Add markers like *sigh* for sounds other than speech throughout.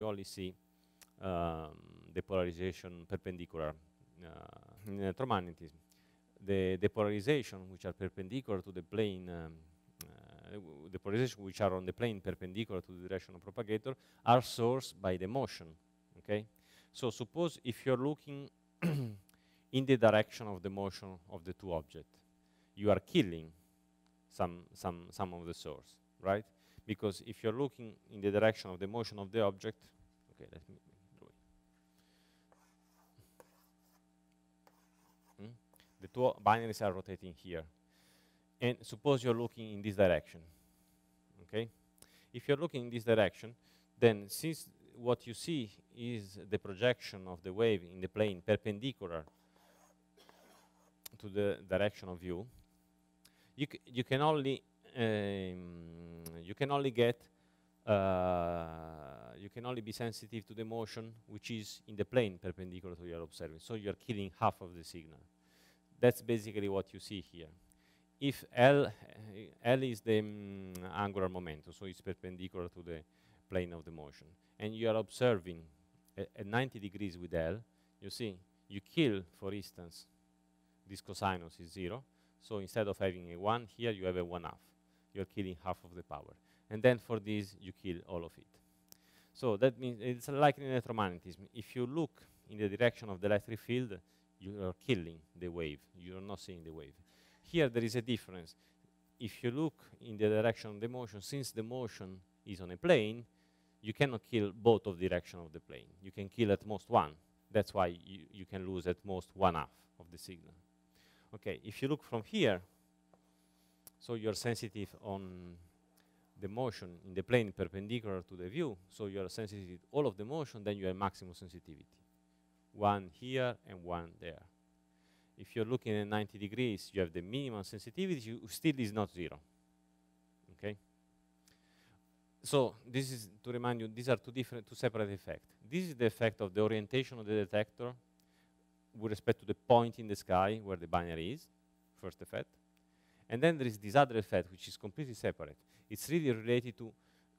you only see um, the polarization perpendicular. Uh, eh, in electromagnetism, the, the polarization which are perpendicular to the plane, um, uh, eh, the eh, polarization which are on the plane perpendicular to the direction of propagator are sourced by the motion, okay? So suppose if you're looking *clears throat* in the direction of the motion of the two objects, you are killing some, some, some of the source, right? because if you're looking in the direction of the motion of the object, okay, let me draw it. Hmm? The two binaries are rotating here. And suppose you're looking in this direction, okay? If you're looking in this direction, then since what you see is the projection of the wave in the plane perpendicular to the direction of view, you, you can only um, you can only get, uh, you can only be sensitive to the motion which is in the plane perpendicular to your observing. So you're killing half of the signal. That's basically what you see here. If L, uh, L is the um, angular momentum, so it's perpendicular to the plane of the motion, and you are observing at 90 degrees with L, you see, you kill, for instance, this cosinus is zero, so instead of having a 1, here you have a 1 half you're killing half of the power. And then for this, you kill all of it. So that means it's like in electromagnetism. If you look in the direction of the electric field, you are killing the wave. You are not seeing the wave. Here there is a difference. If you look in the direction of the motion, since the motion is on a plane, you cannot kill both of the direction of the plane. You can kill at most one. That's why you, you can lose at most one half of the signal. Okay, if you look from here, so you're sensitive on the motion in the plane perpendicular to the view, so you are sensitive all of the motion, then you have maximum sensitivity. One here and one there. If you're looking at 90 degrees, you have the minimum sensitivity, you still is not zero. Okay? So this is, to remind you, these are two different, two separate effects. This is the effect of the orientation of the detector with respect to the point in the sky where the binary is, first effect. And then there is this other effect, which is completely separate. It's really related to,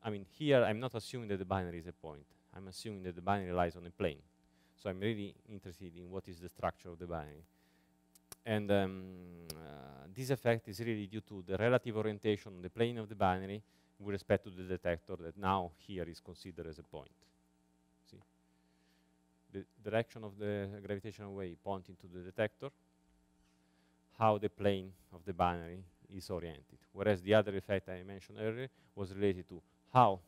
I mean, here I'm not assuming that the binary is a point. I'm assuming that the binary lies on a plane. So I'm really interested in what is the structure of the binary. And um, uh, this effect is really due to the relative orientation on the plane of the binary with respect to the detector that now here is considered as a point. See? The direction of the gravitational wave pointing to the detector how the plane of the binary is oriented. Whereas the other effect I mentioned earlier was related to how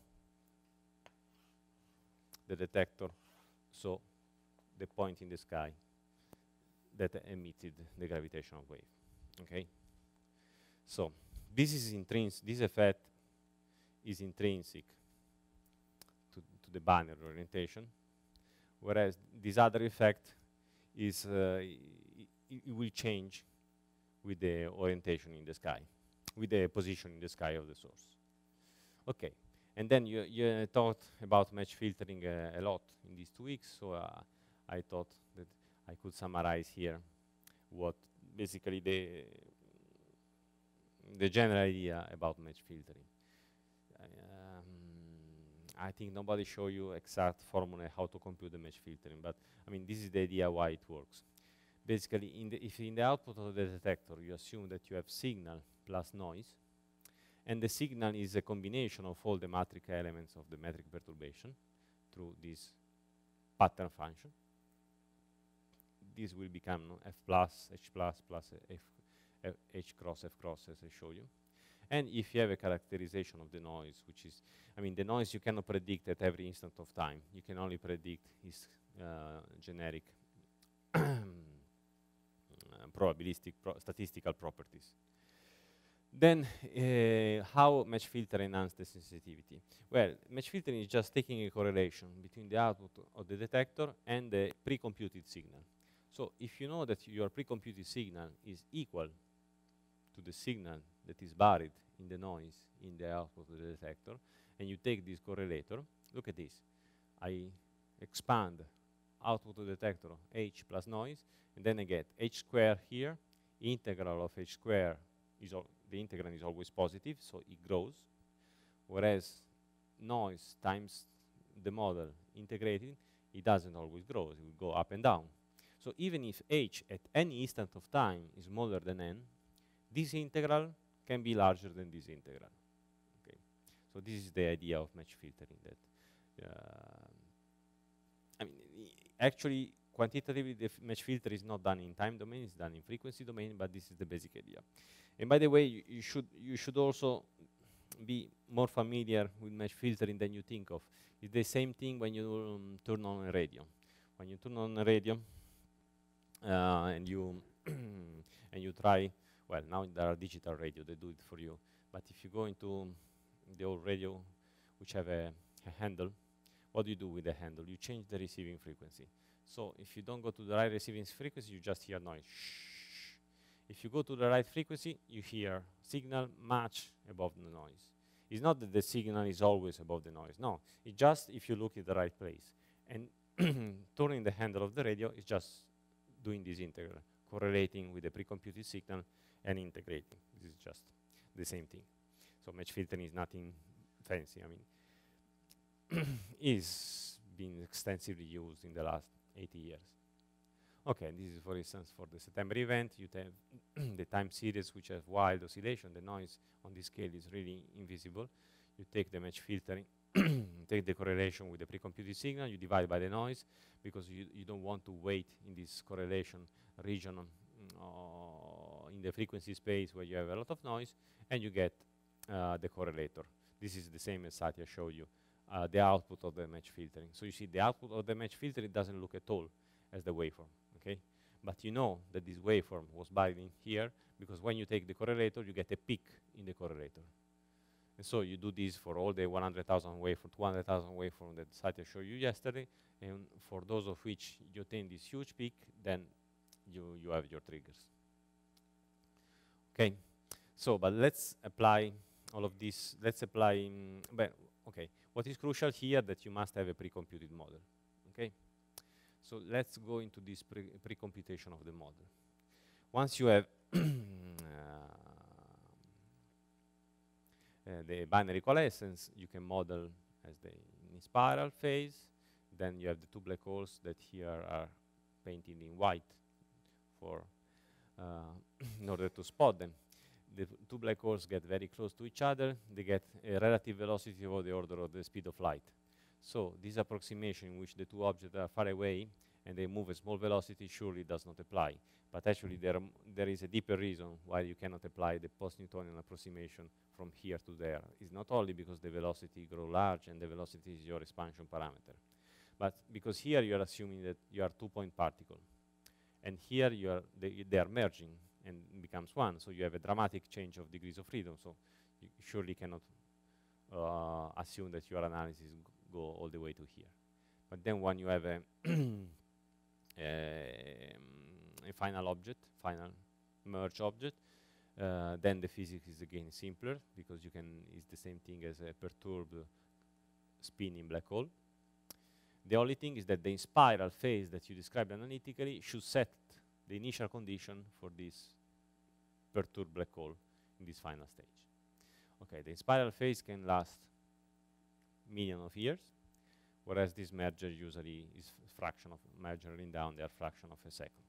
the detector saw the point in the sky that emitted the gravitational wave. Okay? So this is intrinsic, this effect is intrinsic to, to the binary orientation, whereas this other effect is uh, it will change with the orientation in the sky, with the position in the sky of the source. Okay, and then you, you uh, talked about match filtering uh, a lot in these two weeks, so uh, I thought that I could summarize here what basically the, the general idea about match filtering. Um, I think nobody showed you exact formula how to compute the match filtering, but I mean, this is the idea why it works basically in the, if in the output of the detector you assume that you have signal plus noise, and the signal is a combination of all the matrix elements of the metric perturbation through this pattern function, this will become no, f plus, h plus, plus f, f, h cross, f cross, as I show you. And if you have a characterization of the noise, which is, I mean, the noise you cannot predict at every instant of time. You can only predict its uh, generic and probabilistic pro statistical properties. Then uh, how match filter enhances the sensitivity? Well, match filtering is just taking a correlation between the output of the detector and the pre-computed signal. So if you know that your pre-computed signal is equal to the signal that is buried in the noise in the output of the detector, and you take this correlator, look at this. I expand output detector h plus noise, and then I get h square here, integral of h square, is the integral is always positive, so it grows, whereas noise times the model integrated, it doesn't always grow, it will go up and down. So even if h at any instant of time is smaller than n, this integral can be larger than this integral. Okay. So this is the idea of match filtering that uh, actually, quantitatively, the match filter is not done in time domain, it's done in frequency domain, but this is the basic idea. And by the way, you, you should, you should also be more familiar with mesh filtering than you think of. It's the same thing when you um, turn on a radio. When you turn on a radio uh, and you *coughs* and you try, well, now there are digital radio, they do it for you. But if you go into the old radio, which have a, a handle, what do you do with the handle? You change the receiving frequency. So if you don't go to the right receiving frequency, you just hear noise. Shh. If you go to the right frequency, you hear signal much above the noise. It's not that the signal is always above the noise. No, it's just if you look at the right place. And *clears throat* turning the handle of the radio is just doing this integral, correlating with the pre-computed signal and integrating. This is just the same thing. So match filtering is nothing fancy. I mean, *clears throat* is being extensively used in the last 80 years. Okay, this is, for instance, for the September event, you have *clears throat* the time series which have wild oscillation. The noise on this scale is really invisible. You take the match filtering, *clears throat* take the correlation with the pre-computed signal, you divide by the noise, because you, you don't want to wait in this correlation region mm, uh, in the frequency space where you have a lot of noise, and you get uh, the correlator. This is the same as Satya showed you. Uh, the output of the match filtering. So you see the output of the match filtering doesn't look at all as the waveform, okay? But you know that this waveform was buried in here because when you take the correlator, you get a peak in the correlator. And so you do this for all the 100,000 waveform, 200,000 waveform that I showed you yesterday. And for those of which you attain this huge peak, then you, you have your triggers. Okay, so but let's apply all of this. Let's apply, but mm, okay. What is crucial here that you must have a pre-computed model. Okay? So let's go into this pre-computation pre of the model. Once you have *clears throat* uh, uh, the binary coalescence, you can model as the spiral phase. Then you have the two black holes that here are painted in white for uh, *coughs* in order to spot them the two black holes get very close to each other, they get a relative velocity of the order of the speed of light. So this approximation in which the two objects are far away and they move at small velocity surely does not apply. But actually there, there is a deeper reason why you cannot apply the post-Newtonian approximation from here to there. It's not only because the velocity grow large and the velocity is your expansion parameter, but because here you are assuming that you are two-point particle. And here you are they, they are merging and becomes one. So you have a dramatic change of degrees of freedom. So you surely cannot uh, assume that your analysis go all the way to here. But then when you have a, *coughs* a, um, a final object, final merge object, uh, then the physics is again simpler because you can, it's the same thing as a perturbed in black hole. The only thing is that the spiral phase that you described analytically should set the initial condition for this perturbed black hole in this final stage. Okay, the spiral phase can last million of years, whereas this merger usually is fraction of merging down, there fraction of a second.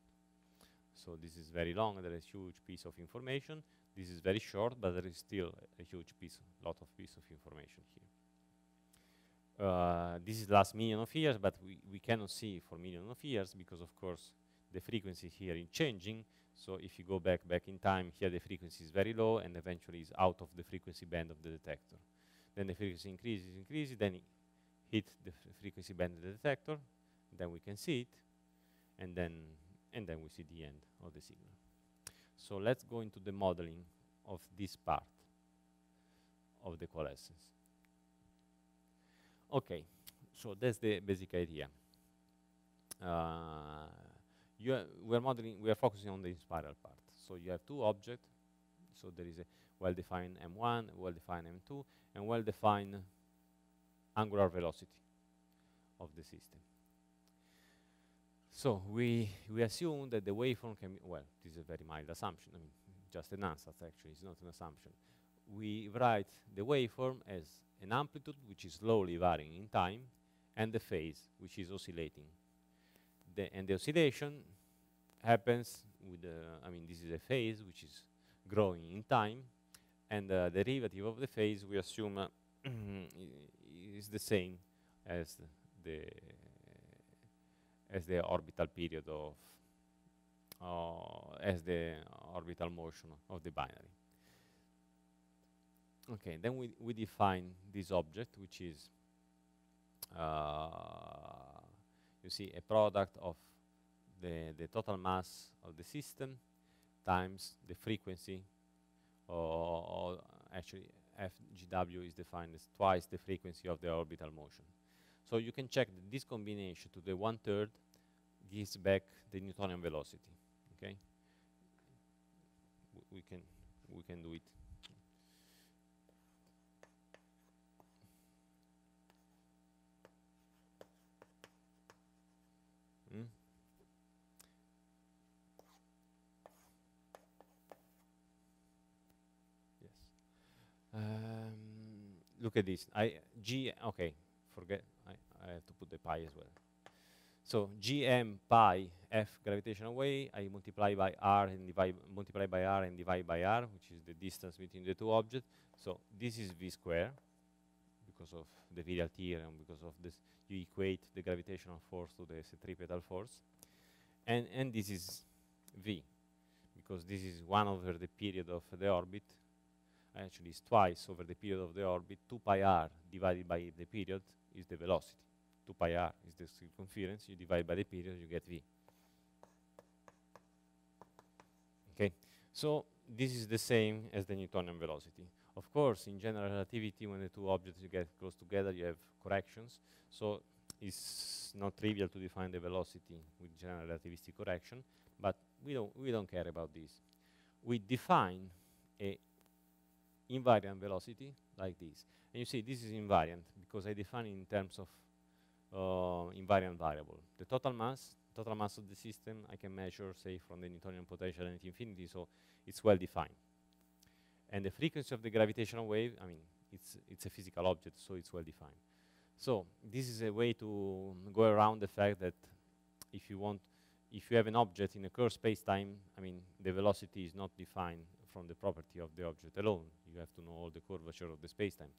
So this is very long, there is huge piece of information. This is very short, but there is still a, a huge piece, lot of piece of information here. Uh, this is last million of years, but we, we cannot see for million of years because, of course, the frequency here is changing. So if you go back back in time, here the frequency is very low and eventually is out of the frequency band of the detector. Then the frequency increases, increases, then it hits the frequency band of the detector, then we can see it, and then and then we see the end of the signal. So let's go into the modeling of this part of the coalescence. Okay, so that's the basic idea. Uh, you are, we are modeling, we are focusing on the spiral part. So you have two objects, so there is a well-defined M1, well-defined M2, and well-defined angular velocity of the system. So we, we assume that the waveform can be, well, this is a very mild assumption, I mean, just an answer actually, it's not an assumption. We write the waveform as an amplitude which is slowly varying in time and the phase which is oscillating the, and the oxidation happens with, uh, I mean, this is a phase which is growing in time, and uh, the derivative of the phase we assume uh, *clears throat* is the same as the as the orbital period of uh, as the orbital motion of the binary. Okay, then we, we define this object, which is uh, you see a product of the, the total mass of the system times the frequency, or, or actually FGW is defined as twice the frequency of the orbital motion. So you can check that this combination to the one-third gives back the Newtonian velocity, okay? we can, we can do it. Um, look at this. I G okay, forget I, I have to put the pi as well. So gm pi f gravitational wave, I multiply by r and divide multiply by r and divide by r, which is the distance between the two objects. So this is v square because of the virial theorem, because of this you equate the gravitational force to the centripetal force. And and this is v because this is 1 over the period of the orbit actually it's twice over the period of the orbit, 2 pi r divided by the period is the velocity. 2 pi r is the circumference, you divide by the period, you get v. Okay, so this is the same as the Newtonian velocity. Of course, in general relativity, when the two objects get close together, you have corrections. So it's not trivial to define the velocity with general relativistic correction, but we don't, we don't care about this. We define a invariant velocity like this. And you see this is invariant because I define it in terms of uh, invariant variable. The total mass, total mass of the system I can measure, say, from the Newtonian potential at infinity, so it's well defined. And the frequency of the gravitational wave, I mean, it's, it's a physical object, so it's well defined. So this is a way to go around the fact that if you want, if you have an object in a curved space-time, I mean, the velocity is not defined from the property of the object alone. You have to know all the curvature of the spacetime.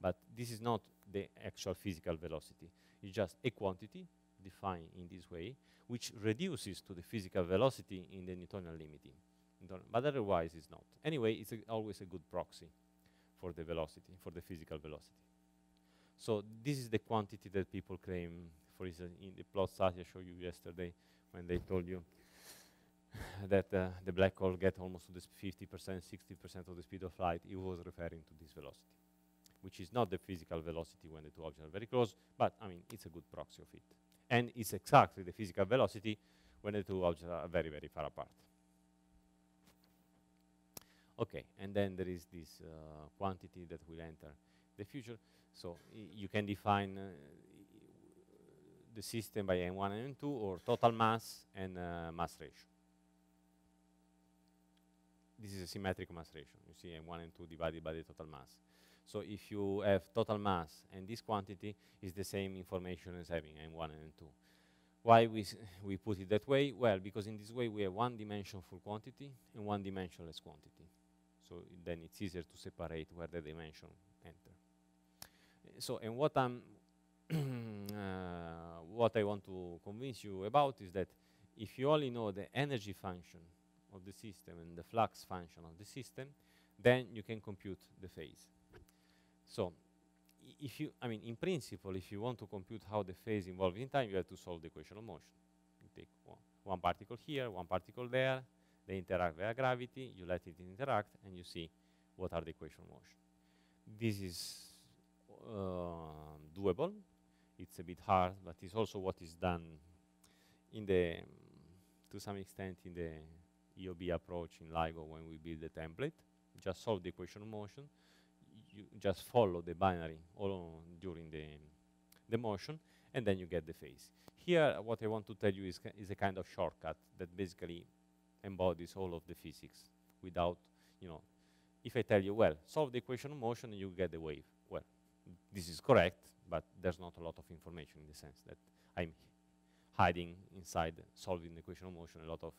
But this is not the actual physical velocity. It's just a quantity defined in this way, which reduces to the physical velocity in the Newtonian limiting. But otherwise, it's not. Anyway, it's a always a good proxy for the velocity, for the physical velocity. So this is the quantity that people claim, for instance, in the plot study I showed you yesterday when they told you *laughs* that uh, the black hole get almost to the 50%, 60% of the speed of light, he was referring to this velocity, which is not the physical velocity when the two objects are very close, but I mean, it's a good proxy of it. And it's exactly the physical velocity when the two objects are very, very far apart. Okay, and then there is this uh, quantity that will enter the future. So you can define uh, the system by m1 and m2 or total mass and uh, mass ratio this is a symmetric mass ratio. You see m 1 and 2 divided by the total mass. So if you have total mass and this quantity is the same information as having M1 and M2. Why we, we put it that way? Well, because in this way we have one dimension full quantity and one dimensionless quantity. So then it's easier to separate where the dimension enter. So, and what I'm *clears throat* uh, what I want to convince you about is that if you only know the energy function of the system and the flux function of the system, then you can compute the phase. So if you, I mean, in principle, if you want to compute how the phase evolves in time, you have to solve the equation of motion. You take one, one particle here, one particle there, they interact via gravity, you let it interact, and you see what are the equation of motion. This is uh, doable. It's a bit hard, but it's also what is done in the, to some extent, in the EOB approach in LIGO when we build the template. Just solve the equation of motion. You just follow the binary all during the, the motion, and then you get the phase. Here, what I want to tell you is, is a kind of shortcut that basically embodies all of the physics without, you know, if I tell you, well, solve the equation of motion, you get the wave. Well, this is correct, but there's not a lot of information in the sense that I'm hiding inside solving the equation of motion a lot of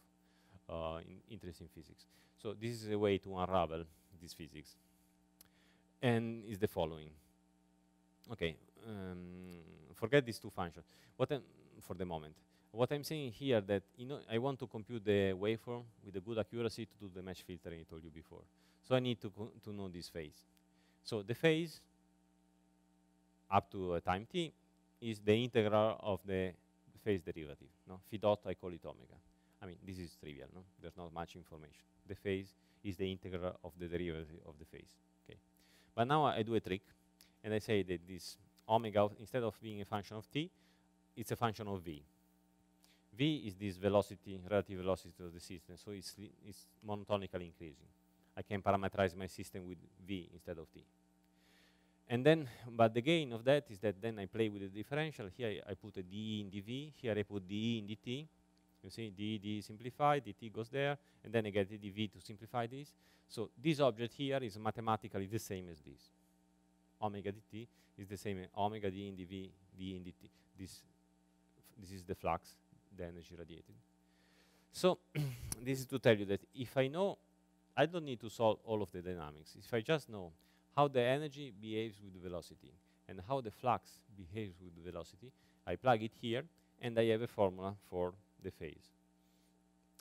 uh, in interest in physics. So this is a way to unravel this physics. And is the following. Okay, um, forget these two functions. What I'm, for the moment. What I'm saying here that you know, I want to compute the waveform with a good accuracy to do the mesh filtering I told you before. So I need to, to know this phase. So the phase up to a uh, time t is the integral of the phase derivative. No? Phi dot, I call it omega. I mean, this is trivial, no? There's not much information. The phase is the integral of the derivative of the phase, okay? But now I do a trick, and I say that this omega, instead of being a function of t, it's a function of v. v is this velocity, relative velocity of the system, so it's, it's monotonically increasing. I can parameterize my system with v instead of t. And then, but the gain of that is that then I play with the differential. Here I, I put a d in dv, here I put d in dt, you see dd simplified, dt goes there, and then I get dv to simplify this. So this object here is mathematically the same as this. Omega dt is the same as omega d in dv, d in dt. This, this is the flux, the energy radiated. So *coughs* this is to tell you that if I know, I don't need to solve all of the dynamics. If I just know how the energy behaves with velocity and how the flux behaves with velocity, I plug it here, and I have a formula for the phase.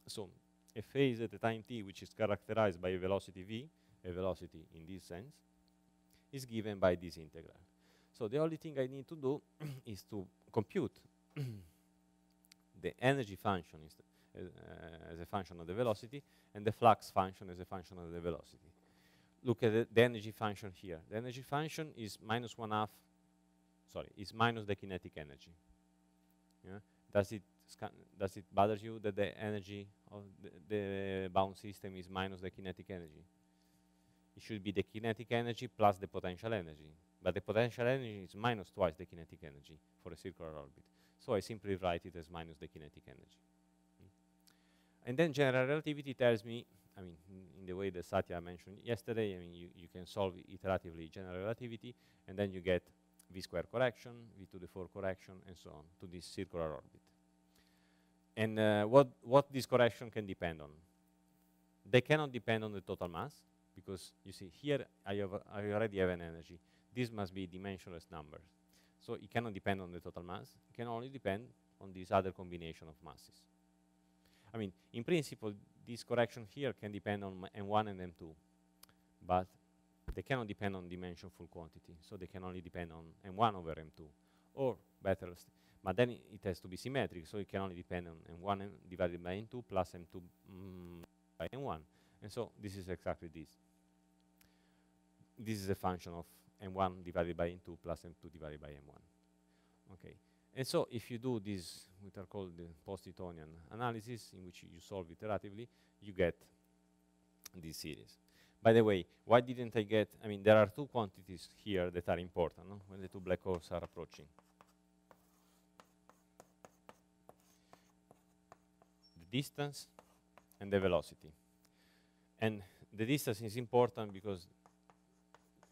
So a phase at a time t, which is characterized by a velocity v, a velocity in this sense, is given by this integral. So the only thing I need to do *coughs* is to compute *coughs* the energy function uh, as a function of the velocity and the flux function as a function of the velocity. Look at the, the energy function here. The energy function is minus one half, sorry, is minus the kinetic energy. Yeah? Does it does it bother you that the energy of the, the bound system is minus the kinetic energy? It should be the kinetic energy plus the potential energy. But the potential energy is minus twice the kinetic energy for a circular orbit. So I simply write it as minus the kinetic energy. Mm. And then general relativity tells me, I mean, in the way that Satya mentioned yesterday, I mean, you, you can solve iteratively general relativity, and then you get v square correction, v to the 4 correction, and so on, to this circular orbit. And uh, what, what this correction can depend on? They cannot depend on the total mass, because you see here I, have, I already have an energy. This must be dimensionless numbers. So it cannot depend on the total mass. It can only depend on this other combination of masses. I mean, in principle, this correction here can depend on M1 and M2, but they cannot depend on dimensionful quantity, so they can only depend on M1 over M2, or better but then it has to be symmetric, so it can only depend on m1 divided by m2 plus m2 mm, by m1. And so this is exactly this. This is a function of m1 divided by m2 plus m2 divided by m1. Okay. And so if you do this, which are called the post newtonian analysis, in which you solve iteratively, you get this series. By the way, why didn't I get, I mean, there are two quantities here that are important no? when the two black holes are approaching. distance and the velocity. And the distance is important because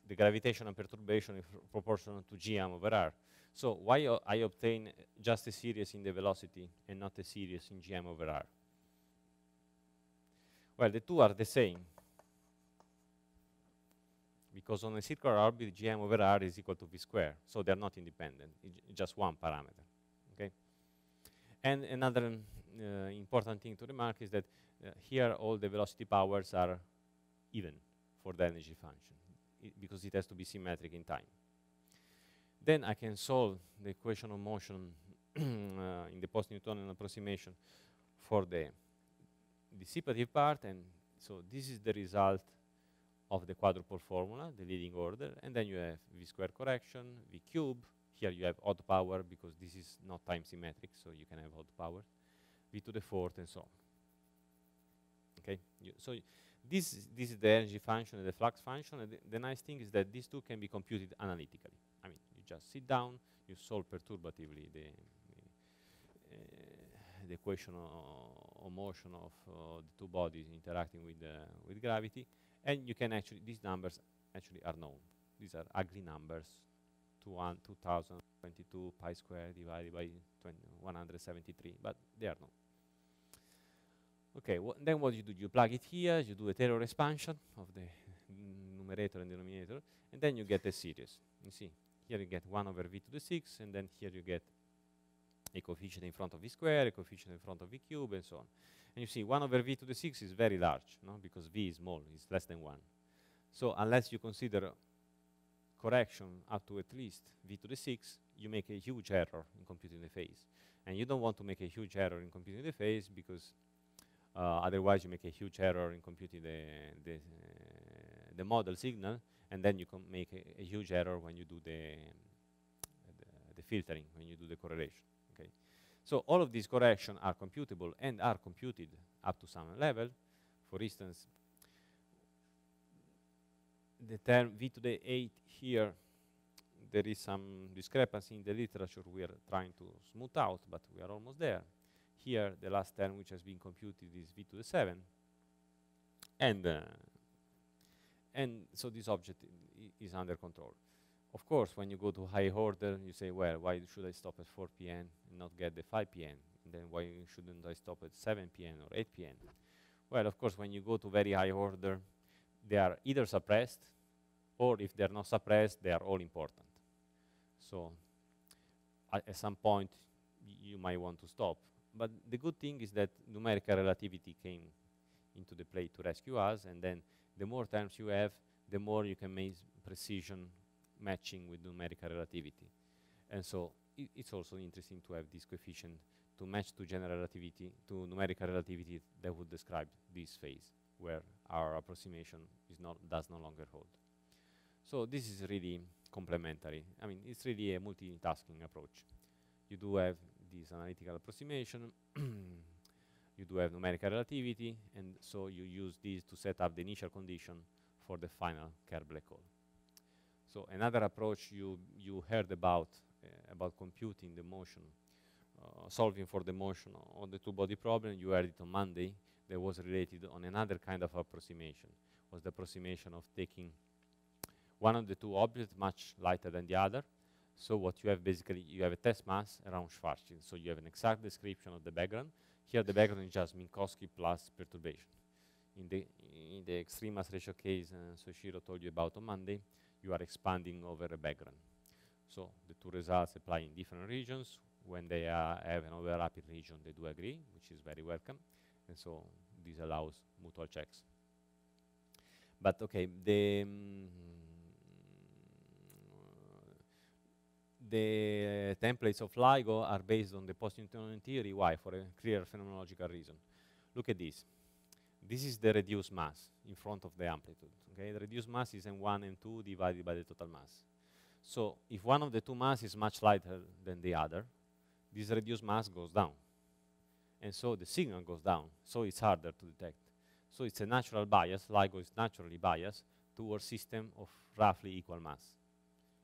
the gravitational perturbation is proportional to gm over r. So why I obtain just a series in the velocity and not a series in gm over r? Well, the two are the same. Because on a circular orbit, gm over r is equal to v squared. So they're not independent, it's just one parameter. Okay? And another uh, important thing to remark is that uh, here all the velocity powers are even for the energy function I, because it has to be symmetric in time. Then I can solve the equation of motion *clears throat* uh, in the post-Newtonian approximation for the dissipative part and so this is the result of the quadruple formula, the leading order, and then you have v square correction, v cube. Here you have odd power because this is not time symmetric, so you can have odd power v to the fourth, and so on. Okay, you, so this, this is the energy function and the flux function, and the, the nice thing is that these two can be computed analytically. I mean, you just sit down, you solve perturbatively the, uh, the equation of, of motion of uh, the two bodies interacting with, uh, with gravity, and you can actually, these numbers actually are known. These are ugly numbers 2022 pi squared divided by 173, but they are not. Okay, then what you do? You plug it here, you do a Taylor expansion of the *laughs* numerator and denominator, and then you get a series. You see, here you get 1 over v to the 6, and then here you get a coefficient in front of v squared, a coefficient in front of v cube, and so on. And you see 1 over v to the 6 is very large, no? because v is small, it's less than 1. So unless you consider correction up to at least v to the 6, you make a huge error in computing the phase. And you don't want to make a huge error in computing the phase because uh, otherwise you make a huge error in computing the, the, uh, the model signal and then you can make a, a huge error when you do the, the, the, filtering, when you do the correlation. Okay. So all of these corrections are computable and are computed up to some level. For instance, the term v to the 8 here, there is some discrepancy in the literature we are trying to smooth out, but we are almost there. Here, the last term which has been computed is v to the 7. And, uh, and so this object is under control. Of course, when you go to high order, you say, well, why should I stop at 4 p.m. and not get the 5 p.m.? then why shouldn't I stop at 7 p.m. or 8 p.m.? Well, of course, when you go to very high order, they are either suppressed, or if they're not suppressed, they are all important. So at, some point, you might want to stop. But the good thing is that numerical relativity came into the play to rescue us, and then the more terms you have, the more you can make precision matching with numerical relativity. And so it's also interesting to have this coefficient to match to general relativity, to numerical relativity that would describe this phase where our approximation is not, does no longer hold. So this is really complementary. I mean, it's really a multitasking approach. You do have this analytical approximation, *clears throat* you do have numerical relativity, and so you use these to set up the initial condition for the final Kerr black hole. So another approach you, you heard about, uh, about computing the motion, uh, solving for the motion on the two-body problem, you heard it on Monday, that was related on another kind of approximation, was the approximation of taking one of the two objects much lighter than the other. So what you have basically, you have a test mass around Schwarzschild. So you have an exact description of the background. Here the background is just Minkowski plus perturbation. In the, in the extreme mass ratio case uh, Soshiro told you about on Monday, you are expanding over a background. So the two results apply in different regions. When they have an overlapping region, they do agree, which is very welcome. And so this allows mutual checks. But okay, the mm, the uh, templates of LIGO are based on the post-Newtonian theory. Why? For a clear phenomenological reason. Look at this. This is the reduced mass in front of the amplitude. Okay, the reduced mass is m1 and 2 divided by the total mass. So if one of the two masses is much lighter than the other, this reduced mass goes down and so the signal goes down, so it's harder to detect. So it's a natural bias, LIGO is naturally biased towards system of roughly equal mass.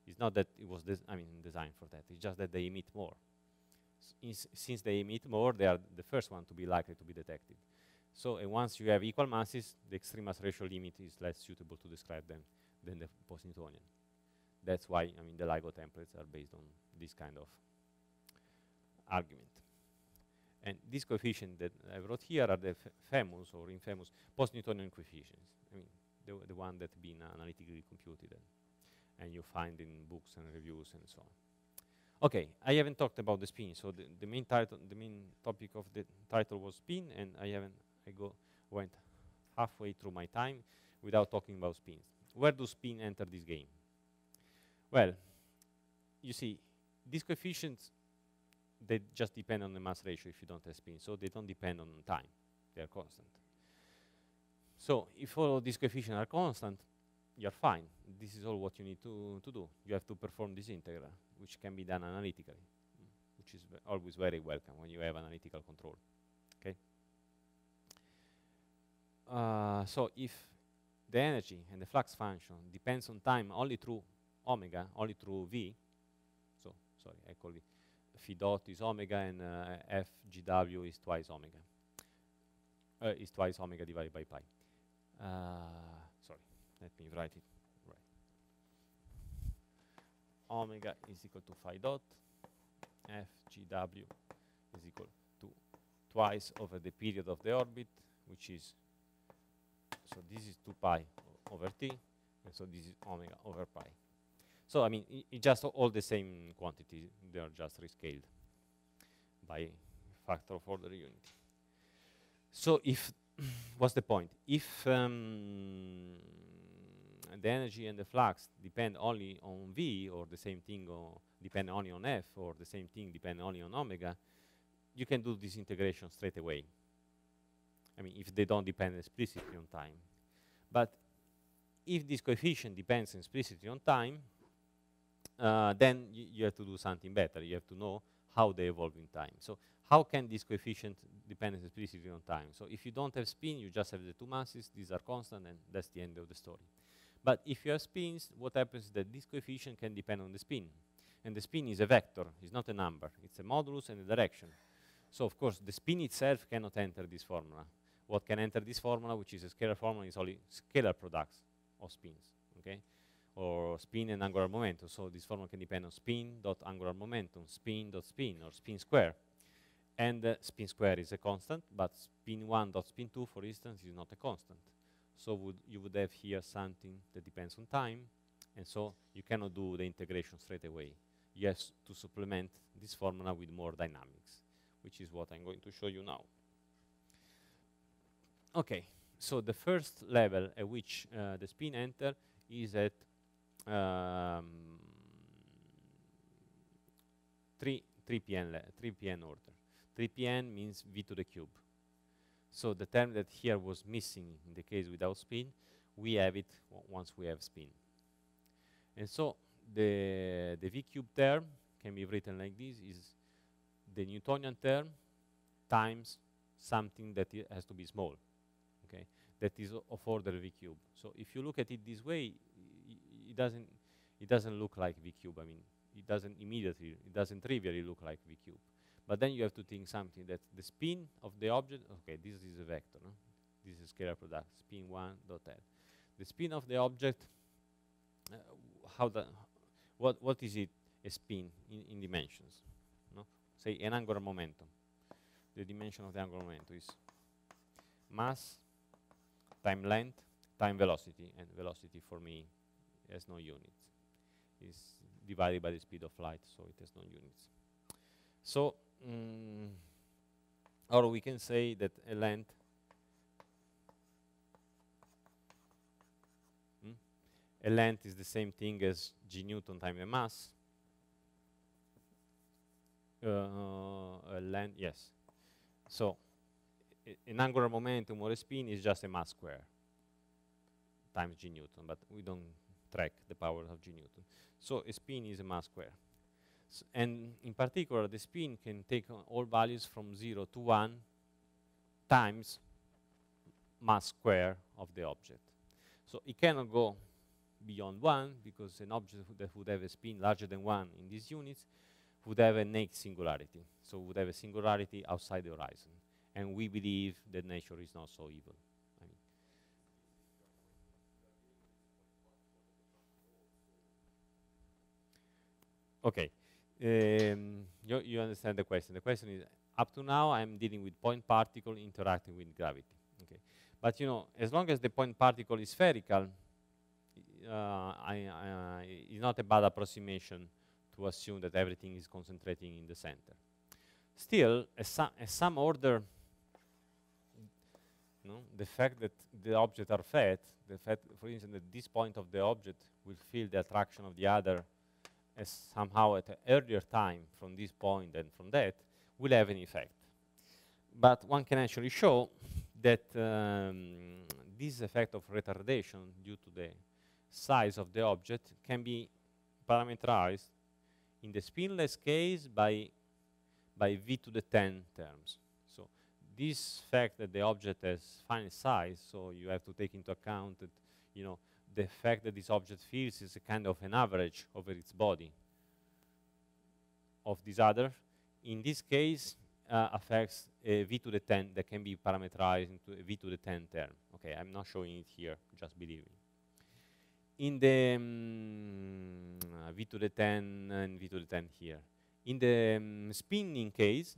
It's not that it was, I mean, designed for that, it's just that they emit more. S since they emit more, they are the first one to be likely to be detected. So uh, once you have equal masses, the extreme mass ratio limit is less suitable to describe them than the post-Newtonian. That's why, I mean, the LIGO templates are based on this kind of argument. And these coefficients that I wrote here are the famous or infamous post-Newtonian coefficients. I mean, the, the one that been analytically computed and, and, you find in books and reviews and so on. Okay, I haven't talked about the spin, so the, the main title, the main topic of the title was spin, and I haven't, I go went halfway through my time without talking about spins. Where do spin enter this game? Well, you see, these coefficients they just depend on the mass ratio if you don't have spin. So they don't depend on time. They are constant. So if all these coefficients are constant, you're fine. This is all what you need to, to do. You have to perform this integral, which can be done analytically, which is always very welcome when you have analytical control. Okay. Uh, so if the energy and the flux function depends on time only through omega, only through v, so sorry, I call v, phi dot is omega and uh, eh, is twice omega. Uh, is twice omega divided by pi. Uh, sorry, let me write it right. Omega is equal to phi dot F G W is equal to twice over the period of the orbit, which is, so this is 2 pi over t, and so this is omega over pi. So I mean, just all the same quantity. They are just rescaled by factor of order unity. So if *clears throat* what's the point? If um, the energy and the flux depend only on v, or the same thing depend only on f, or the same thing depend only on omega, you can do this integration straight away. I mean, if they don't depend explicitly on time. But if this coefficient depends explicitly on time, uh, then you have to do something better. You have to know how they evolve in time. So how can this coefficient depend explicitly on time? So if you don't have spin, you just have the two masses. These are constant, and that's the end of the story. But if you have spins, what happens is that this coefficient can depend on the spin. And the spin is a vector. It's not a number. It's a modulus and a direction. So of course, the spin itself cannot enter this formula. What can enter this formula, which is a scalar formula, is only scalar products of spins. Okay? or spin and angular momentum. So this formula can depend on spin dot angular momentum, spin dot spin, or spin square. And uh, spin square is a constant, but spin 1 dot spin 2, for instance, is not a constant. So would you would have here something that depends on time, and so you cannot do the integration straight away. You have to supplement this formula with more dynamics, which is what I'm going to show you now. Okay, so the first level at which uh, the spin enter is at um, three three pn three pn order. Three pn means v to the cube. So the term that here was missing in the case without spin, we have it once we have spin. And so the the v cube term can be written like this: is the Newtonian term times something that has to be small. Okay, that is of order v cube. So if you look at it this way, it doesn't it doesn't look like V cube. I mean, it doesn't immediately, it doesn't trivially look like V cube. But then you have to think something that the spin of the object, okay, this is a vector, no? this is scalar product, spin one dot l. The spin of the object, uh, how the, what, what is it, a spin in, in dimensions? No? Say an angular momentum. The dimension of the angular momentum is mass time length time velocity, and velocity for me it has no units. It's divided by the speed of light, so it has no units. So, mm, or we can say that a length hmm, a length is the same thing as g newton times a mass. Uh, uh a length, yes. So, an angular momentum or a spin is just a mass square times g newton, but we don't track the power of G Newton. So a spin is a mass square. S and in particular, the spin can take all values from 0 to 1 times mass square of the object. So it cannot go beyond 1 because an object that would have a spin larger than 1 in these units would have a naked singularity. So would have a singularity outside the horizon. And we believe that nature is not so evil. Okay. Um, you, you understand the question. The question is, up to now, I'm dealing with point particle interacting with gravity. Okay. But you know, as long as the point particle is spherical, uh, I, I, it's not a bad approximation to assume that everything is concentrating in the center. Still, at some, some order, no? the fact that the objects are fat, the fact, for instance, that this point of the object will feel the attraction of the other as somehow at an earlier time from this point and from that will have an effect. But one can actually show that um, this effect of retardation due to the size of the object can be parameterized in the spinless case by, by v to the 10 terms. So this fact that the object has finite size, so you have to take into account that, you know, the effect that this object feels is a kind of an average over its body of this other. In this case, uh, affects v to the 10 that can be parameterized into v to the 10 term. Okay, I'm not showing it here, just believe me. In the um, v to the 10 and v to the 10 here. In the um, spinning case,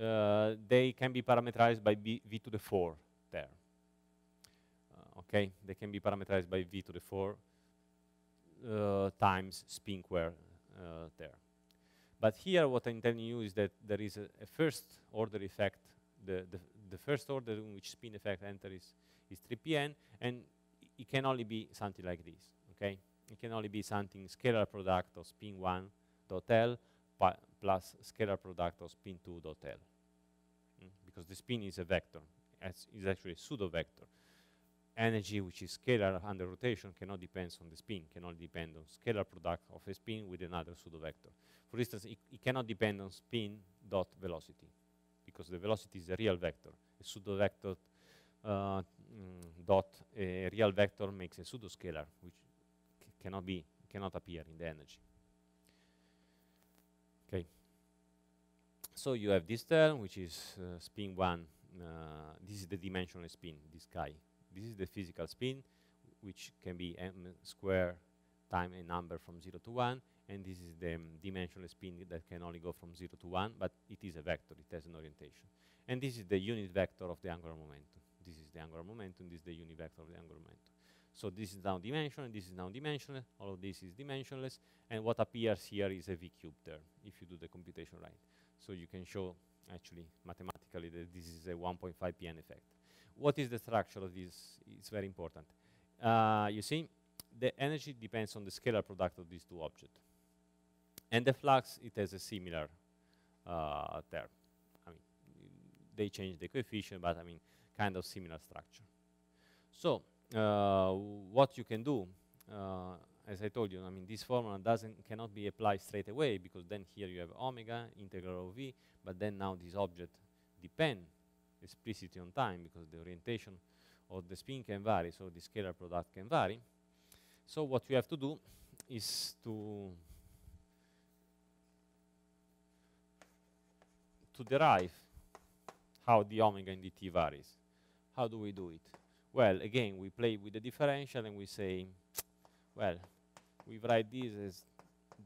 uh, they can be parameterized by b, v to the 4 term okay? They can be parameterized by v to the 4 uh, times spin square uh, there. But here what I'm telling you is that there is a, a first order effect, the, the, the, first order in which spin effect enters is, is 3pn, and it can only be something like this, okay? It can only be something scalar product of spin 1 dot L plus scalar product of spin 2 dot L, mm? because the spin is a vector, it's actually a pseudo vector energy which is scalar under rotation cannot depend on the spin, Cannot depend on scalar product of a spin with another pseudo vector. For instance, it, it cannot depend on spin dot velocity because the velocity is a real vector. A pseudo vector uh, mm, dot a real vector makes a pseudo scalar which cannot be cannot appear in the energy. Okay. So you have this term which is uh, spin 1 uh, this is the dimensional spin, this guy this is the physical spin, which can be m square time a number from 0 to 1, and this is the um, dimensionless spin that can only go from 0 to 1, but it is a vector, it has an orientation. And this is the unit vector of the angular momentum. This is the angular momentum, this is the unit vector of the angular momentum. So this is now dimensional, this is now dimensionless, all of this is dimensionless, and what appears here is a V cube term, if you do the computation right. So you can show, actually, mathematically, that this is a 1.5 PN effect what is the structure of this? It's very important. Uh, you see, the energy depends on the scalar product of these two objects. And the flux, it has a similar uh, term. I mean, they change the coefficient, but I mean, kind of similar structure. So, uh, what you can do, uh, as I told you, I mean, this formula doesn't cannot be applied straight away because then here you have omega integral of v, but then now this object depend explicitly on time because the orientation of the spin can vary, so the scalar product can vary. So what you have to do is to to derive how the omega in dt varies. How do we do it? Well, again, we play with the differential and we say, well, we write this as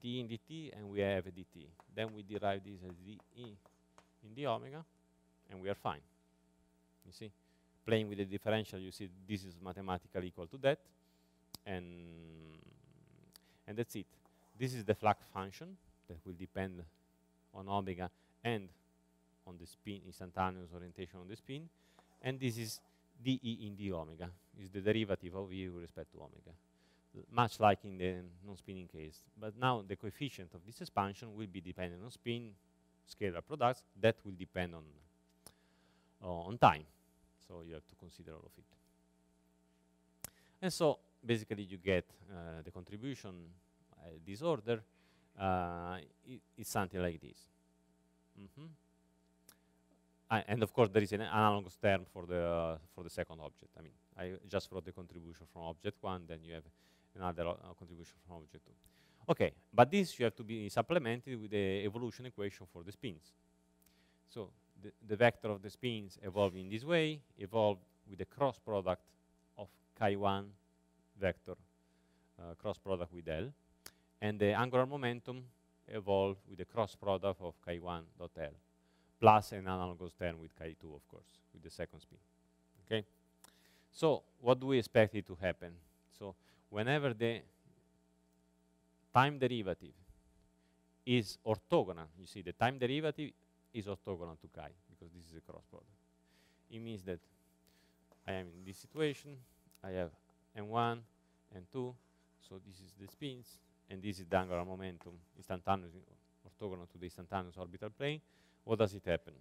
d in dt and we have a dt. Then we derive this as d in the omega and we are fine. You see? Playing with the differential, you see this is mathematically equal to that. And, and that's it. This is the flux function that will depend on omega and on the spin, instantaneous orientation on the spin. And this is dE in d omega, is the derivative of E with respect to omega, much like in the non-spinning case. But now the coefficient of this expansion will be dependent on spin, scalar products, that will depend on uh, on time. So you have to consider all of it. And so basically you get uh, the contribution uh, disorder uh, is something like this. Mm -hmm. uh, and of course there is an analogous term for the for the second object. I mean, I just wrote the contribution from object one, then you have another uh, contribution from object two. Okay, but this you have to be supplemented with the evolution equation for the spins. So the, the vector of the spins evolved in this way, evolved with the cross product of chi1 vector, uh, cross product with L, and the angular momentum evolved with the cross product of chi1 dot L, plus an analogous term with chi2, of course, with the second spin. Okay? So what do we expect it to happen? So whenever the time derivative is orthogonal, you see the time derivative is orthogonal to chi because this is a cross product. It means that I am in this situation, I have M1, M2, so this is the spins, and this is the angular momentum, instantaneous, orthogonal to the instantaneous orbital plane. What does it happen?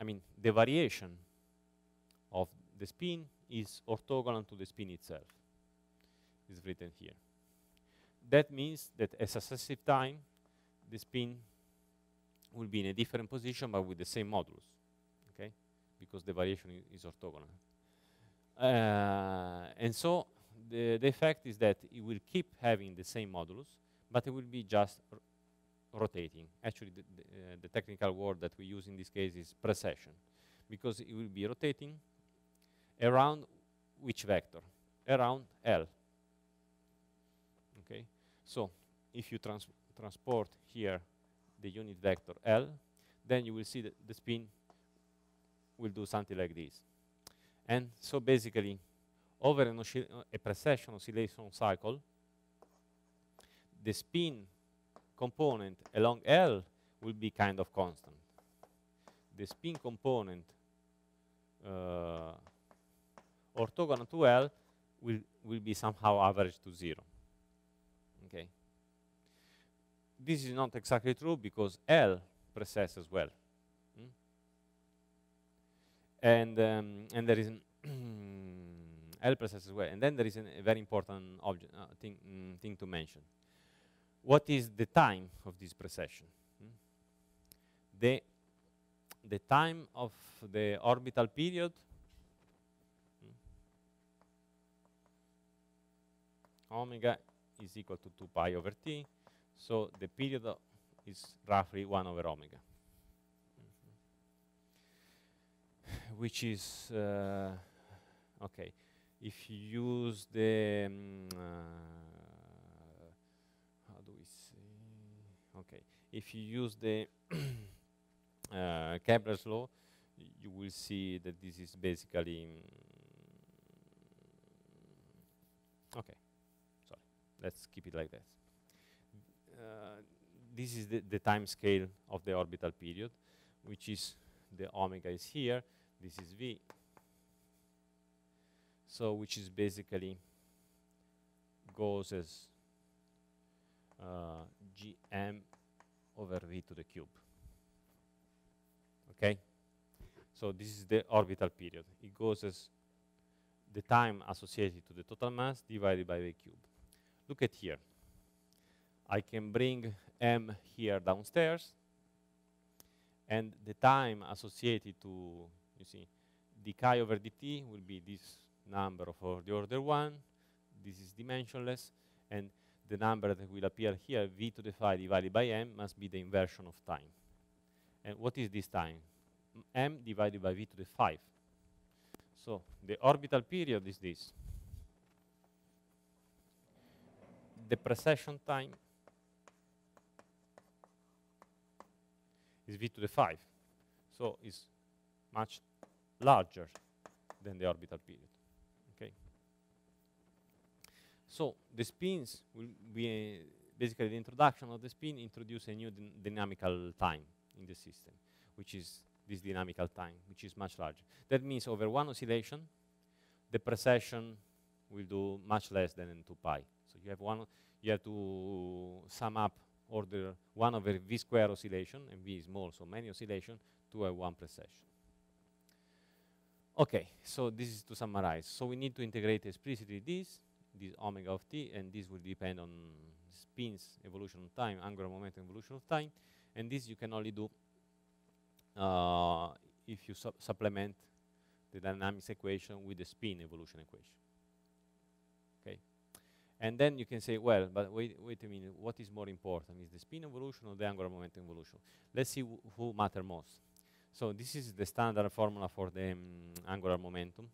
I mean, the variation of the spin is orthogonal to the spin itself. It's written here. That means that at successive time, the spin will be in a different position but with the same modulus, okay? Because the variation is orthogonal. Uh, and so the, the effect is that it will keep having the same modulus, but it will be just rotating. Actually, the, the, uh, the, technical word that we use in this case is precession, because it will be rotating around which vector? Around L. Okay, so if you trans transport here the unit vector L, then you will see that the spin will do something like this. And so basically, over an a precession oscillation cycle, the spin component along L will be kind of constant. The spin component uh, orthogonal to L will, will be somehow averaged to zero this is not exactly true because L precesses as well. Mm? And, um, and there is an *clears throat* L presses as well. And then there is an, a very important object, uh, thing, mm, thing to mention. What is the time of this precession? Mm? The, the time of the orbital period hmm? omega is equal to 2 pi over t so the period is roughly 1 over omega, which is, uh, okay, if you use the, um, uh, how do we say, okay, if you use the *coughs* uh, Kepler's law, you will see that this is basically, mm, okay, sorry, let's keep it like that this is the, the time scale of the orbital period, which is the omega is here, this is v, so which is basically goes as uh, gm over v to the cube. Okay? So this is the orbital period. It goes as the time associated to the total mass divided by the cube. Look at here. I can bring M here downstairs, and the time associated to, you see, dk over dt will be this number for the order 1, this is dimensionless, and the number that will appear here, v to the phi divided by m, must be the inversion of time. And what is this time? m divided by v to the 5. So the orbital period is this. The precession time is v to the 5. So it's much larger than the orbital period. Okay. So the spins will be uh, basically the introduction of the spin introduce a new dynamical time in the system, which is this dynamical time, which is much larger. That means over one oscillation, the precession will do much less than 2 pi. So you have one, you have to sum up order 1 over v square oscillation, and v is small, so many oscillation, to a 1 precession. Okay, so this is to summarize. So we need to integrate explicitly this, this omega of t, and this will depend on spins evolution of time, angular momentum evolution of time, and this you can only do uh, if you su supplement the dynamics equation with the spin evolution equation. And then you can say, well, but wait, wait a minute, what is more important? Is the spin evolution or the angular momentum evolution? Let's see who matter most. So this is the standard formula for the um, angular momentum.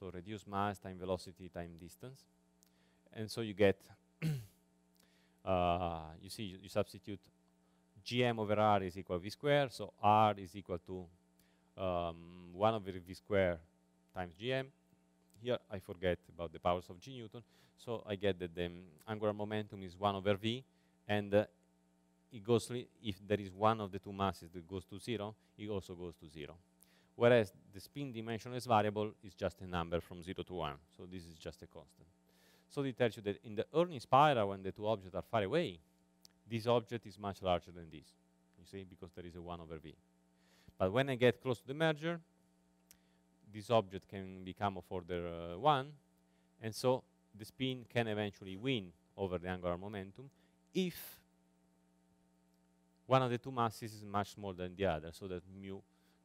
So reduce mass time velocity time distance. And so you get, *coughs* uh, you see, you, you, substitute gm over r is equal to v square. So r is equal to um, 1 over v square times gm here I forget about the powers of G Newton, so I get that the um, angular momentum is 1 over v, and uh, it goes if there is one of the two masses that goes to 0, it also goes to 0. Whereas the spin dimensionless variable is just a number from 0 to 1, so this is just a constant. So it tells you that in the early spiral, when the two objects are far away, this object is much larger than this, you see, because there is a 1 over v. But when I get close to the merger, this object can become of order uh, 1, and so the spin can eventually win over the angular momentum if one of the two masses is much smaller than the other, so that mu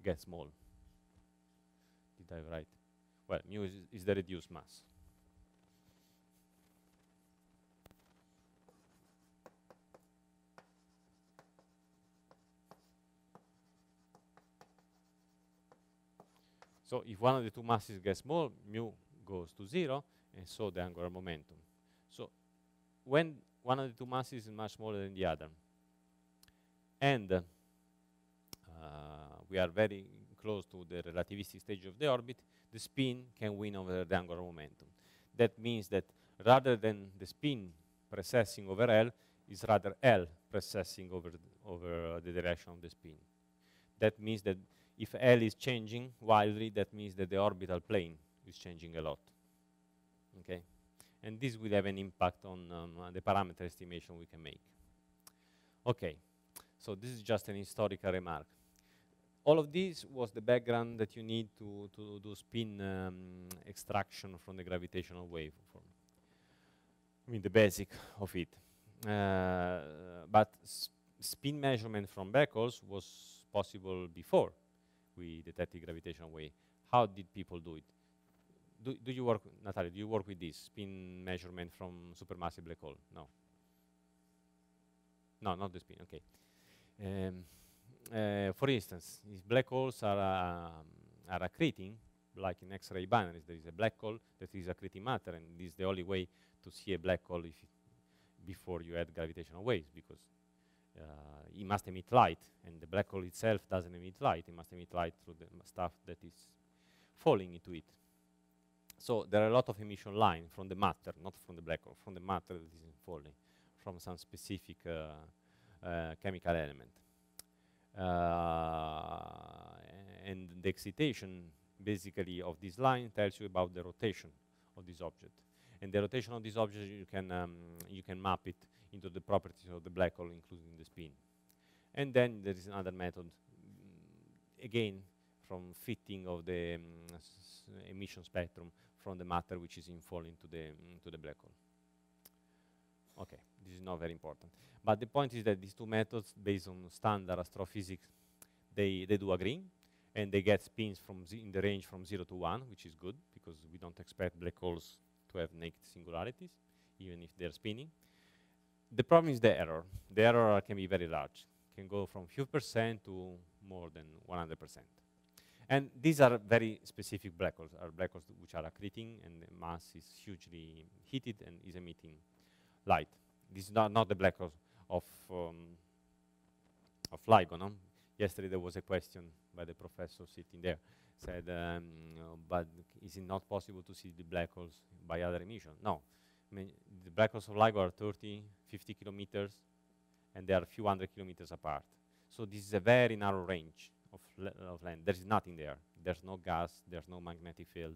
gets small. Did I write? Well, mu is, is the reduced mass. So if one of the two masses gets small, mu goes to zero, and so the angular momentum. So when one of the two masses is much smaller than the other, and uh, we are very close to the relativistic stage of the orbit, the spin can win over the angular momentum. That means that rather than the spin precessing over L, it's rather L precessing over, th over uh, the direction of the spin. That means that if L is changing wildly, that means that the orbital plane is changing a lot. Okay, and this will have an impact on um, uh, the parameter estimation we can make. Okay, so this is just an historical remark. All of this was the background that you need to, to do spin um, extraction from the gravitational waveform. I mean, the basic of it. Uh, but spin measurement from backholes was possible before we detected gravitational wave. How did people do it? Do, do you work, Natalia, do you work with this spin measurement from supermassive black hole? No. No, not the spin, okay. Um, uh, for instance, if black holes are, um, are accreting, like in X-ray binaries, there is a black hole that is accreting matter, and this is the only way to see a black hole before you add gravitational waves, because it uh, must emit light, and the black hole itself doesn't emit light. It must emit light through the stuff that is falling into it. So there are a lot of emission lines from the matter, not from the black hole, from the matter that is falling, from some specific uh, uh, chemical element. Uh, and the excitation, basically, of this line tells you about the rotation of this object. And the rotation of this object, you can, um, you can map it into the properties of the black hole, including the spin. And then there is another method, mm, again, from fitting of the um, emission spectrum from the matter which is infalling mm, to the, into the black hole. Okay, this is not very important. But the point is that these two methods, based on standard astrophysics, they, they do agree, and they get spins from in the range from 0 to 1, which is good, because we don't expect black holes to have naked singularities, even if they're spinning the problem is the error. The error can be very large. can go from few percent to more than 100%. And these are very specific black holes, are black holes which are accreting and the mass is hugely heated and is emitting light. This is not, not the black hole of, um, of LIGO, no? Yesterday there was a question by the professor sitting there, said, um, but is it not possible to see the black holes by other emission? No, the black holes of LIGO are 30, 50 kilometers, and they are a few hundred kilometers apart. So this is a very narrow range of, of land. There is nothing there. There's no gas, there's no magnetic field,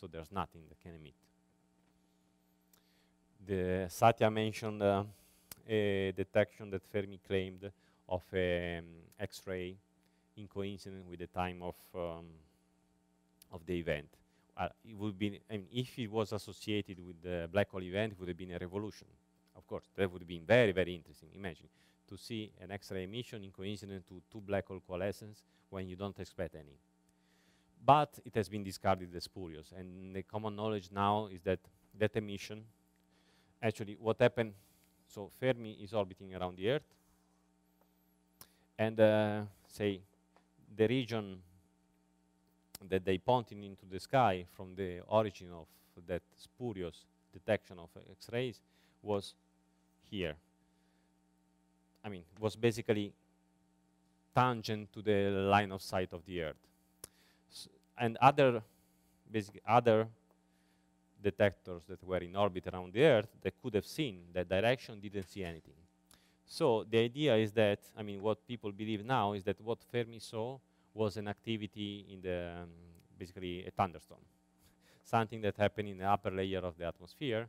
so there's nothing that can emit. The Satya mentioned uh, a detection that Fermi claimed of an um, X-ray in coincidence with the time of, um, of the event uh, it would be, I mean, if it was associated with the black hole event, it would have been a revolution. Of course, that would have been very, very interesting. Imagine to see an X-ray emission in coincidence to two black hole coalescence when you don't expect any. But it has been discarded as spurious, and the common knowledge now is that that emission, actually what happened, so Fermi is orbiting around the Earth, and uh, say the region that they pointing into the sky from the origin of that spurious detection of X-rays was here. I mean, was basically tangent to the line of sight of the Earth. S and other, basic other detectors that were in orbit around the Earth that could have seen that direction didn't see anything. So the idea is that, I mean, what people believe now is that what Fermi saw was an activity in the, um, basically a thunderstorm. Something that happened in the upper layer of the atmosphere,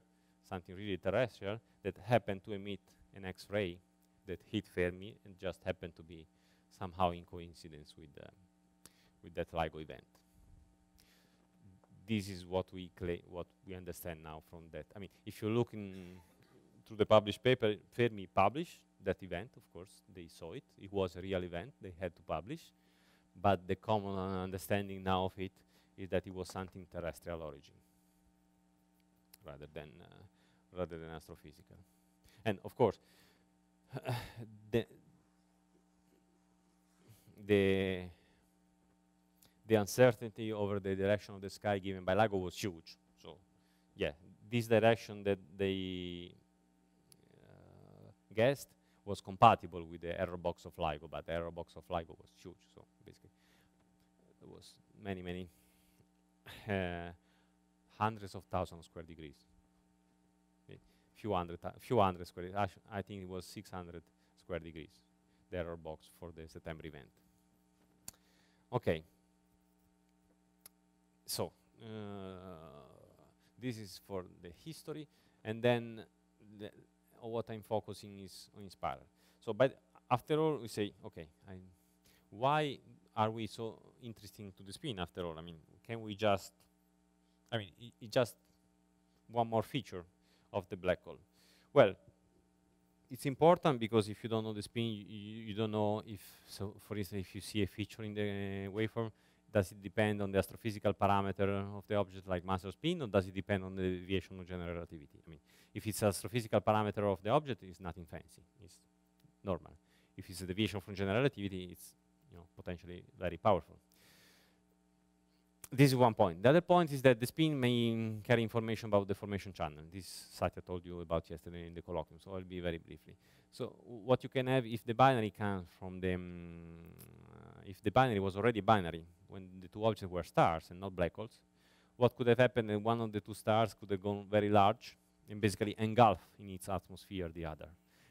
something really terrestrial, that happened to emit an X-ray that hit Fermi and just happened to be somehow in coincidence with, um, with that LIGO event. This is what we, what we understand now from that. I mean, if you look in through the published paper, Fermi published that event, of course, they saw it. It was a real event, they had to publish but the common understanding now of it is that it was something terrestrial origin rather than uh, rather than astrophysical. And of course, *sighs* the, the the uncertainty over the direction of the sky given by LIGO was huge. So, yeah, this direction that they uh, guessed was compatible with the error box of LIGO, but the error box of LIGO was huge. So basically. There was many, many uh, hundreds of thousands of square degrees. A Few hundred, few hundred square. I, I think it was 600 square degrees. The error box for the September event. Okay. So uh, this is for the history, and then the what I'm focusing is on Inspire. So, but after all, we say, okay, I'm why are we so interesting to the spin after all? I mean, can we just, I mean, it's just one more feature of the black hole. Well, it's important because if you don't know the spin, you, you, don't know if, so for instance, if you see a feature in the uh, waveform, does it depend on the astrophysical parameter of the object like mass or spin, or does it depend on the deviation of general relativity? I mean, if it's astrophysical parameter of the object, it's nothing fancy, it's normal. If it's a deviation from general relativity, it's you know, potentially very powerful. This is one point. The other point is that the spin may carry information about the formation channel. This Sata told you about yesterday in the colloquium, so I'll be very briefly. So what you can have if the binary comes from the, mm, if the binary was already binary when the two objects were stars and not black holes, what could have happened that one of the two stars could have gone very large and basically engulf in its atmosphere the other.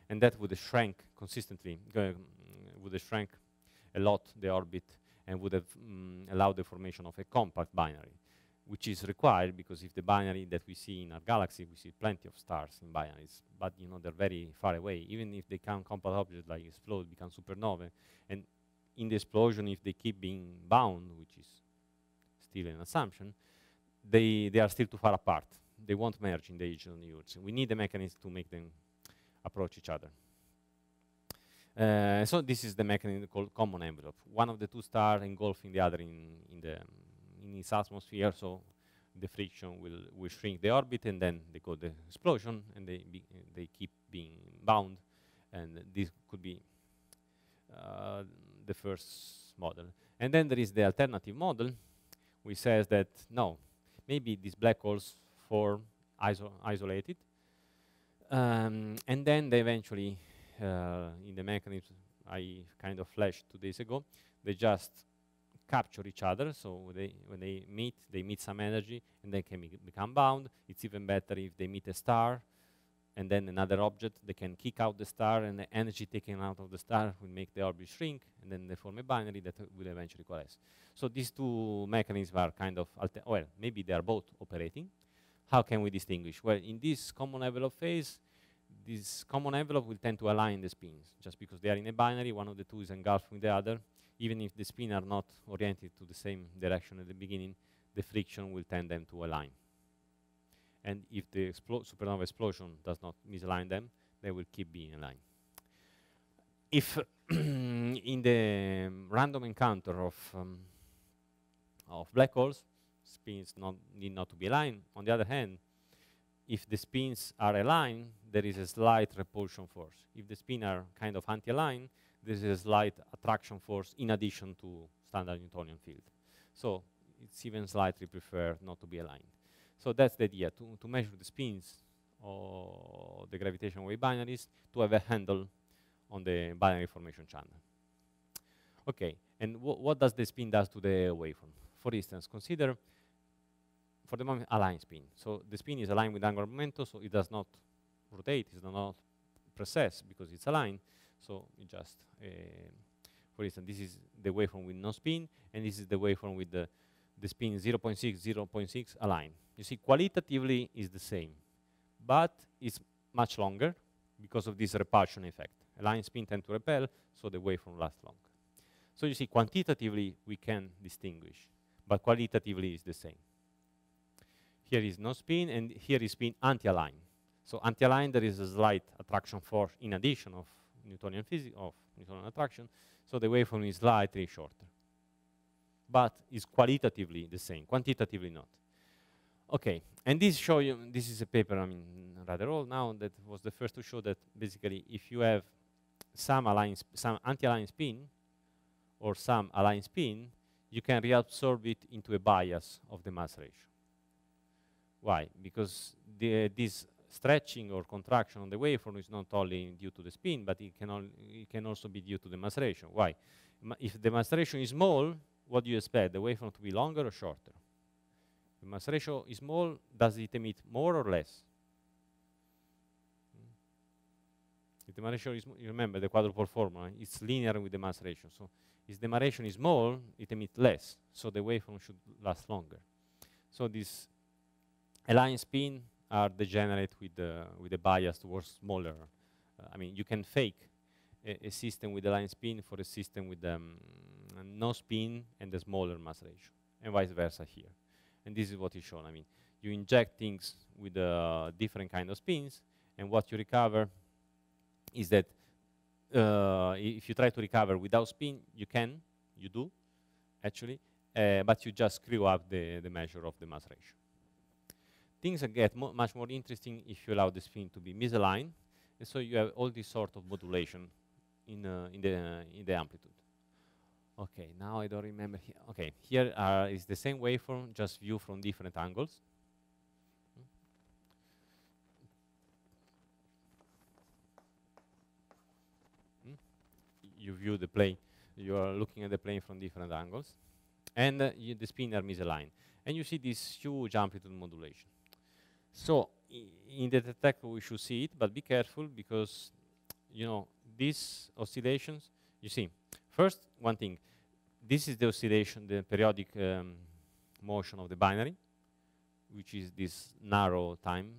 And that would have shrank consistently, uh, would have shrank a lot the orbit and would have mm, allowed the formation of a compact binary, which is required because if the binary that we see in our galaxy, we see plenty of stars in binaries, but you know they're very far away. Even if they can compact objects like explode, become supernovae, and in the explosion, if they keep being bound, which is still an assumption, they, they are still too far apart. They won't merge in the age of the universe. We need a mechanism to make them approach each other. Uh, so this is the mechanism called common envelope. One of the two stars engulfing the other in, in, the, in its atmosphere, so the friction will, will shrink the orbit, and then they cause the explosion, and they, they keep being bound. And this could be uh, the first model. And then there is the alternative model, which says that, no, maybe these black holes form iso isolated, um, and then they eventually uh, in the mechanism I kind of flashed two days ago, they just capture each other. So they, when they meet, they meet some energy and they can become bound. It's even better if they meet a star and then another object, they can kick out the star and the energy taken out of the star will make the orbit shrink and then they form a binary that will eventually collapse. So these two mechanisms are kind of, well, maybe they are both operating. How can we distinguish? Well, in this common envelope phase, this common envelope will tend to align the spins, just because they are in a binary, one of the two is engulfed with the other. Even if the spins are not oriented to the same direction at the beginning, the friction will tend them to align. And if the supernova explosion does not misalign them, they will keep being aligned. If *coughs* in the um, random encounter of, um, of black holes, spins not need not to be aligned, on the other hand, if the spins are aligned, there is a slight repulsion force. If the spins are kind of anti-aligned, there is a slight attraction force in addition to standard Newtonian field. So it's even slightly preferred not to be aligned. So that's the idea, to, to measure the spins or the gravitational wave binaries to have a handle on the binary formation channel. Okay, and wh what does the spin does to the waveform? For instance, consider for the moment, align spin. So the spin is aligned with angular momentum, so it does not rotate, it does not process because it's aligned. So it just, uh, for instance, this is the waveform with no spin, and this is the waveform with the, the spin 0 0.6, 0 0.6 aligned. You see, qualitatively is the same, but it's much longer because of this repulsion effect. Align spin tend to repel, so the waveform lasts long. So you see, quantitatively, we can distinguish, but qualitatively is the same. Here is no spin, and here is spin anti aligned So anti-align, there is a slight attraction force in addition of Newtonian physics, of Newtonian attraction, so the waveform is slightly shorter. But it's qualitatively the same, quantitatively not. Okay, and this show you, this is a paper, I mean, rather old now, that was the first to show that basically if you have some, some anti aligned spin or some aligned spin, you can reabsorb it into a bias of the mass ratio. Why? Because the, this stretching or contraction on the waveform is not only due to the spin, but it can, al it can also be due to the mass ratio. Why? Ma if the mass ratio is small, what do you expect? The waveform to be longer or shorter? The mass ratio is small, does it emit more or less? If the mass ratio is, you remember the quadruple formula, it's linear with the mass ratio. So if the mass ratio is small, it emits less, so the waveform should last longer. So this Align spin are degenerate with the, with a bias towards smaller. Uh, I mean, you can fake a, a, system with a line spin for a system with um, no spin and a smaller mass ratio, and vice versa here. And this is what is shown. I mean, you inject things with uh, different kind of spins, and what you recover is that uh, if you try to recover without spin, you can, you do, actually, uh, but you just screw up the, the measure of the mass ratio. Things get mo much more interesting if you allow the spin to be misaligned, and so you have all this sort of modulation in, uh, in, the, uh, in the amplitude. Okay, now I don't remember. He okay, here uh, is the same waveform, just viewed from different angles. Mm. You view the plane, you are looking at the plane from different angles, and uh, the spin are misaligned. And you see this huge amplitude modulation. So in the attack we should see it, but be careful because you know these oscillations. You see, first one thing, this is the oscillation, the periodic um, motion of the binary, which is this narrow time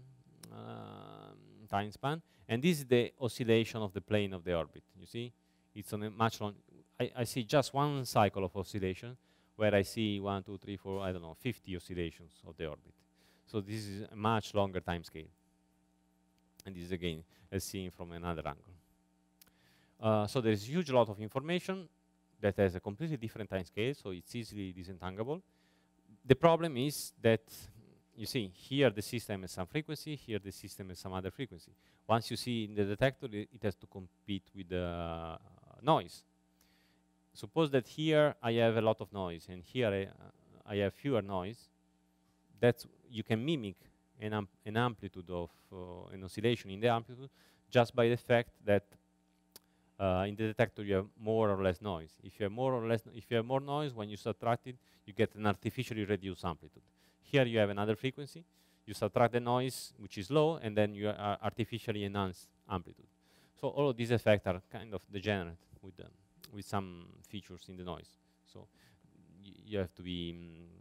uh, time span, and this is the oscillation of the plane of the orbit. You see, it's on a much long. I, I see just one cycle of oscillation, where I see one, two, three, four, I don't know, 50 oscillations of the orbit. So this is a much longer time scale. And this is again, as seen from another angle. Uh, so there is a huge lot of information that has a completely different time scale, so it's easily disentangable. The problem is that, you see, here the system has some frequency, here the system has some other frequency. Once you see in the detector, it, it has to compete with the uh, noise. Suppose that here I have a lot of noise, and here I, uh, I have fewer noise. That's you can mimic an, amp an amplitude of uh, an oscillation in the amplitude just by the fact that uh, in the detector you have more or less noise. If you have more or less, if you have more noise, when you subtract it, you get an artificially reduced amplitude. Here you have another frequency. You subtract the noise, which is low, and then you artificially enhance amplitude. So all of these effects are kind of degenerate with, um, with some features in the noise. So you have to be mm,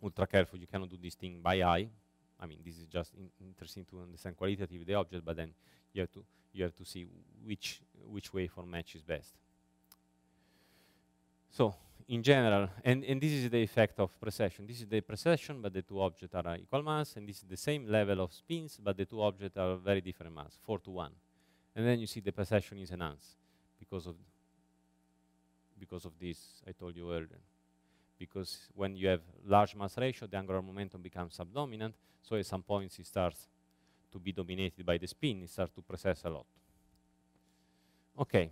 ultra careful. You cannot do this thing by eye. I mean, this is just in interesting to understand qualitatively the object, but then you have to you have to see which which waveform matches best. So in general, and, and this is the effect of precession. This is the precession, but the two objects are uh, equal mass, and this is the same level of spins, but the two objects are very different mass, 4 to 1. And then you see the precession is enhanced because of because of this I told you earlier because when you have large mass ratio, the angular momentum becomes subdominant. So at some points, it starts to be dominated by the spin. It starts to process a lot. Okay.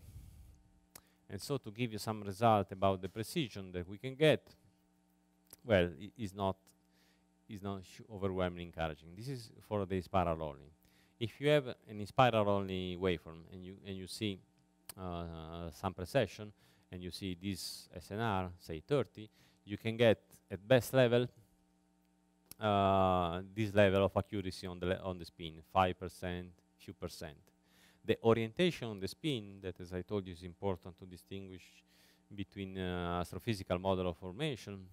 And so to give you some result about the precision that we can get, well, it is not it's not overwhelmingly encouraging. This is for the spiral only. If you have an spiral only waveform and you and you see uh, some precession and you see this SNR, say 30, you can get at best level uh, this level of accuracy on the on the spin, five percent, few percent. The orientation on the spin, that as I told you is important to distinguish between uh, astrophysical model of formation.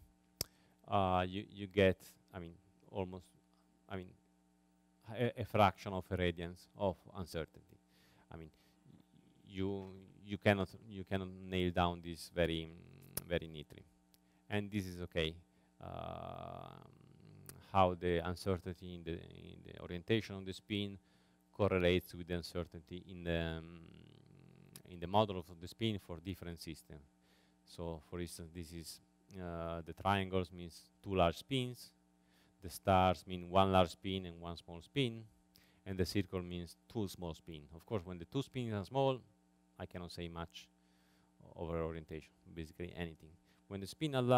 Uh, you you get, I mean, almost, I mean, a, a fraction of a radiance of uncertainty. I mean, you you cannot you cannot nail down this very very neatly and this is okay. Um, how the uncertainty in the, in the orientation of the spin correlates with the uncertainty in the um, in the model of the spin for different systems. So, for instance, this is uh, the triangles means two large spins, the stars mean one large spin and one small spin, and the circle means two small spins. Of course, when the two spins are small, I cannot say much over orientation, basically anything. When the spin is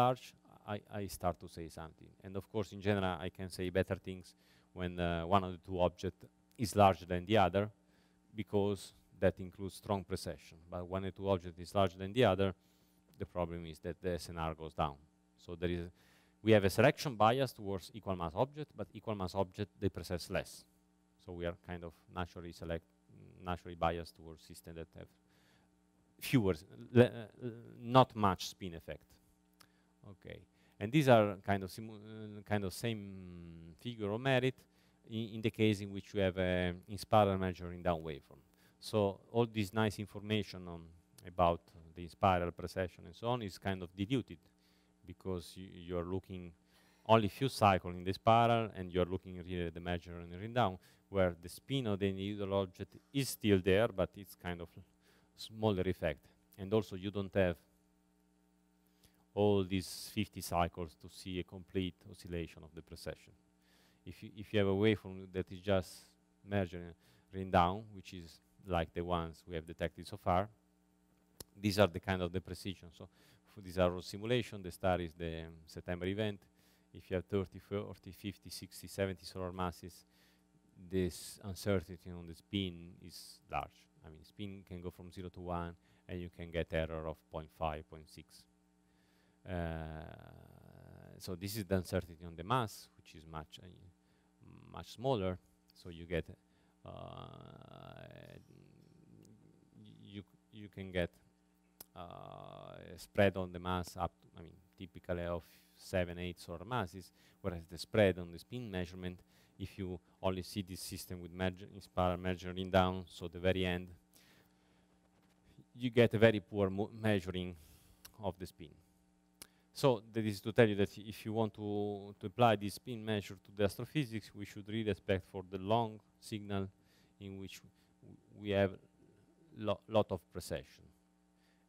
I, I start to say something. And of course, in general, I can say better things when uh, one of the two objects is larger than the other, because that includes strong precession. But when the two objects is larger than the other, the problem is that the SNR goes down. So there is, we have a selection bias towards equal mass object, but equal mass object, they process less. So we are kind of naturally select, naturally biased towards systems that have fewer, uh, not much spin effect. Okay, and these are kind of uh, kind of same figure of merit in, in the case in which you have an uh, inspiral inspirer measuring down waveform. So all this nice information on about the inspiral precession and so on is kind of diluted because you are looking only few cycles in the spiral and you're looking really at the measure and the ring down, where the spin of the individual object is still there, but it's kind of smaller effect. And also you don't have all these 50 cycles to see a complete oscillation of the precession. If you, if you have a waveform that is just measuring ring down, which is like the ones we have detected so far, these are the kind of the precision. So these are all simulation. The star is the um, September event. If you have 30, 40, 50, 60, 70 solar masses, this uncertainty on the spin is large. I mean, spin can go from 0 to 1, and you can get error of 0 0.5, 0 0.6. Uh, so this is the uncertainty on the mass, which is much uh, much smaller. So you get uh, you you can get spread on the mass up. To, I mean, typically of seven eighths or masses, whereas the spread on the spin measurement, if you only see this system with merger, measuring down, so the very end, you get a very poor measuring of the spin. So that is to tell you that if you want to, to apply this spin measure to the astrophysics, we should really expect for the long signal in which we have lo lot of precession.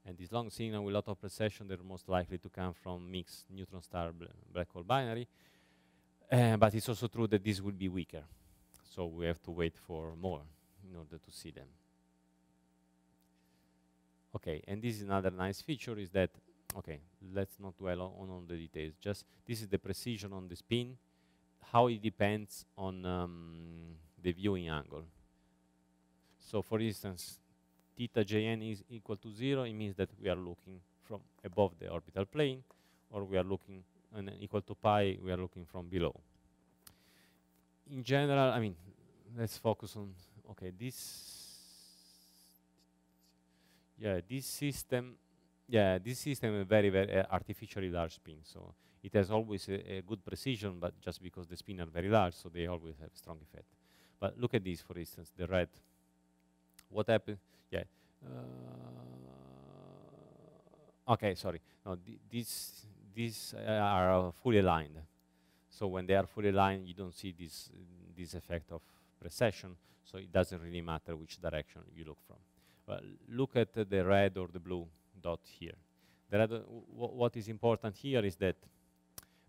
And this long signal with lot of precession, they're most likely to come from mixed neutron star black hole binary. Uh, but it's also true that this will be weaker. So we have to wait for more in order to see them. Okay, and this is another nice feature is that okay, let's not dwell on, all the details. Just this is the precision on the spin, how it depends on um, the viewing angle. So for instance, theta jn is equal to zero, it means that we are looking from above the orbital plane, or we are looking and equal to pi, we are looking from below. In general, I mean, let's focus on, okay, this, yeah, this system yeah, this system is very, very uh, artificially large spin. So it has always a, a, good precision, but just because the spin are very large, so they always have strong effect. But look at this, for instance, the red. What happened? Yeah. Uh, okay, sorry. No, th these these uh, are fully aligned. So when they are fully aligned, you don't see this this effect of precession. So it doesn't really matter which direction you look from. But look at the red or the blue dot here. what is important here is that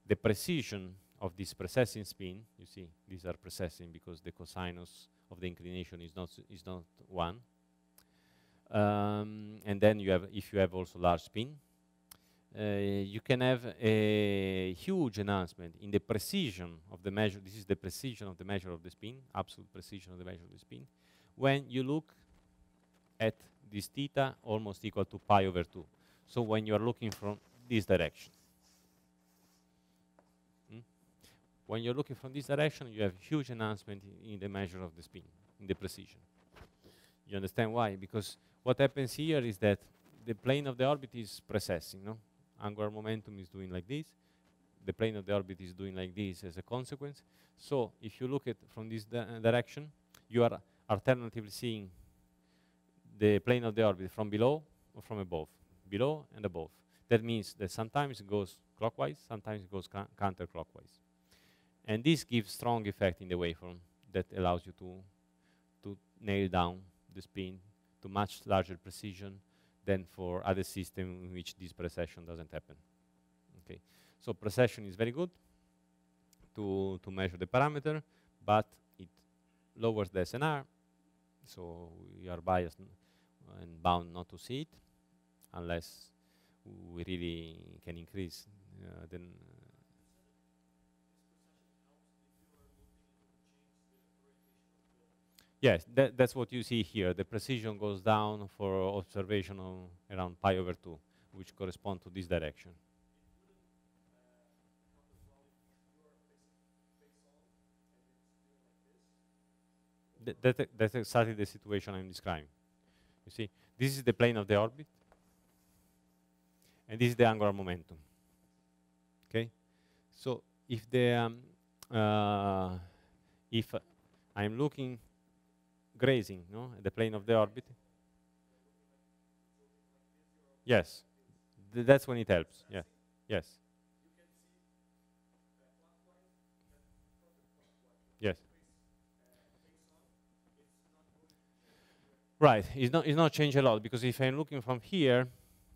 the precision of this precessing spin, you see, these are precessing because the cosinus of the inclination is not, is not 1. Um, and then you have, if you have also large spin, uh, you can have a huge enhancement in the precision of the measure. This is the precision of the measure of the spin, absolute precision of the measure of the spin, when you look at this theta almost equal to pi over 2. So when you are looking from this direction. Hmm, when you're looking from this direction, you have huge enhancement in, in the measure of the spin, in the precision. You understand why? Because what happens here is that the plane of the orbit is precessing, no? Angular momentum is doing like this. The plane of the orbit is doing like this as a consequence. So if you look at from this di direction, you are alternatively seeing the plane of the orbit from below or from above, below and above. That means that sometimes it goes clockwise, sometimes it goes counterclockwise. And this gives strong effect in the waveform that allows you to, to nail down the spin to much larger precision than for other systems in which this precession doesn't happen. Okay, so precession is very good to, to measure the parameter, but it lowers the SNR, so we are biased and bound not to see it unless we really can increase uh, then uh. Yes, that, that's what you see here. The precision goes down for observation around pi over 2, which correspond to this direction. Th that, that's exactly the situation I'm describing. You see, this is the plane of the orbit, and this is the angular momentum. Okay, so if the um, uh, if uh, I'm looking grazing, no, at the plane of the orbit. Yes, Th that's when it helps. Yeah, yes. Right, it's not, it's not changed a lot because if I'm looking from here,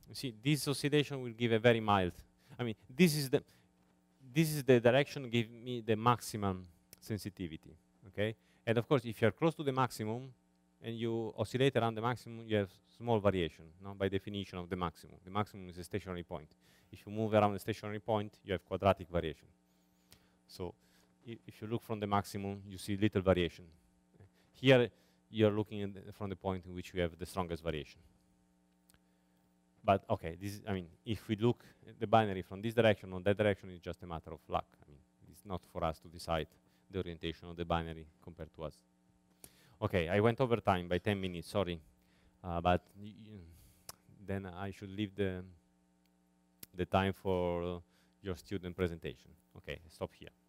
you see this oscillation will give a very mild. I mean, this is the, this is the direction give me the maximum sensitivity, okay? And of course, if you're close to the maximum and you oscillate around the maximum, you have small variation, no, by definition of the maximum. The maximum is a stationary point. If you move around the stationary point, you have quadratic variation. So if you look from the maximum, you see little variation. Here, you're looking the, from the point in which you have the strongest variation. But okay, this is, I mean, if we look at the binary from this direction or that direction, it's just a matter of luck. I mean, it's not for us to decide the orientation of the binary compared to us. Okay, I went over time by 10 minutes, sorry. Uh, but then I should leave the, the time for uh, your student presentation. Okay, stop here.